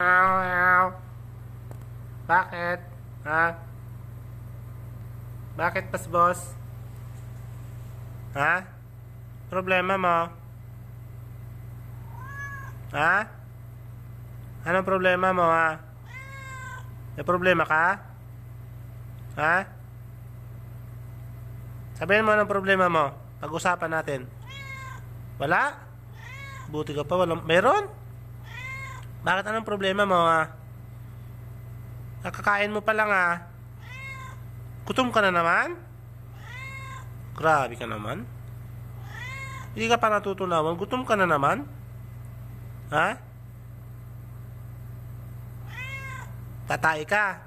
Meow, meow. Bakit? Ha? Bakit pas boss? Ha? Problema mo? Ha? Anong problema mo ha? May problema ka? Ha? Sabihin mo anong problema mo. Pag-usapan natin. Wala? Buti ka pa. Walang... Meron? Bakit anong problema mo ha? Ah? Kakakain mo pa lang ha? Ah. Kutom ka na naman? Grabe ka naman. Hindi ka pa natutunawan. Gutom ka na naman? Ha? Tatay ka?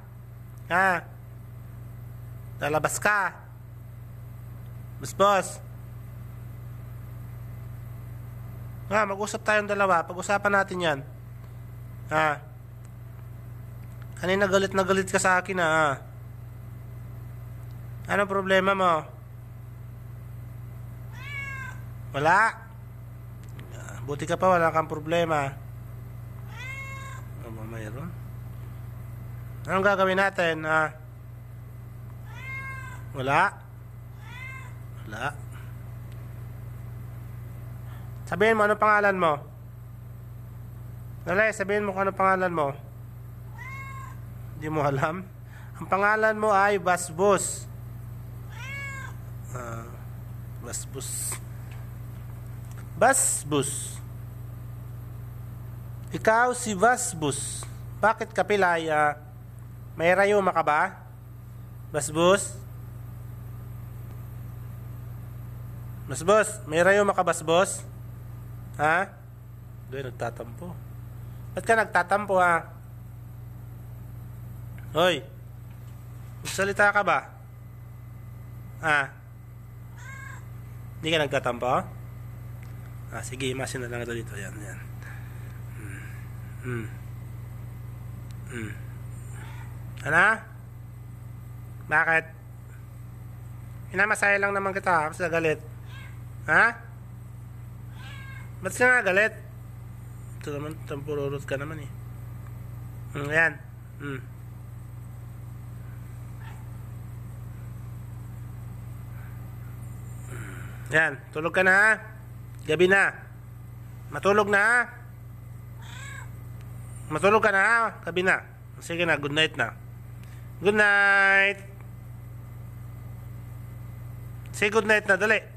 Ha? Lalabas ka? Busbos? Nga, mag-usap tayong dalawa. Pag-usapan natin yan. Ha? Ano na nagalit na galit ka sa akin ha? Ano problema mo? Wala. Buti ka pa wala kang problema. Ano mayroon? Anong gagawin natin ha? Wala. Wala. Sabihin mo, ano pangalan mo? Dali, sabihin mo kung ano pangalan mo. Hindi mo alam. Ang pangalan mo ay Basbos. Uh, Basbos. Basbos. Ikaw si Basbos. Bakit ka pilay? Uh, may rayuma makaba? Basbos? Basbos, may rayuma ka, Basbos? Ha? Doon, nagtatampo. Ba't ka nagtatampo ha? Hoy, magsalita ka ba? Ah, hindi ka nagtatampo? Ah, sige, imasin na lang ito dito. Yan, yan. Hmm. hmm. Hmm. Ano? Bakit? Inamasaya lang naman kita. Tapos galit. Ha? Ba't ka nga galit? Ito naman, tampururot ka naman eh. Mm, ayan. Mm. Ayan, tulog ka na ha. Gabi na. Matulog na ha. Matulog ka na ha. Gabi na. Sige na, good night na. Good night. Say good night na, dali.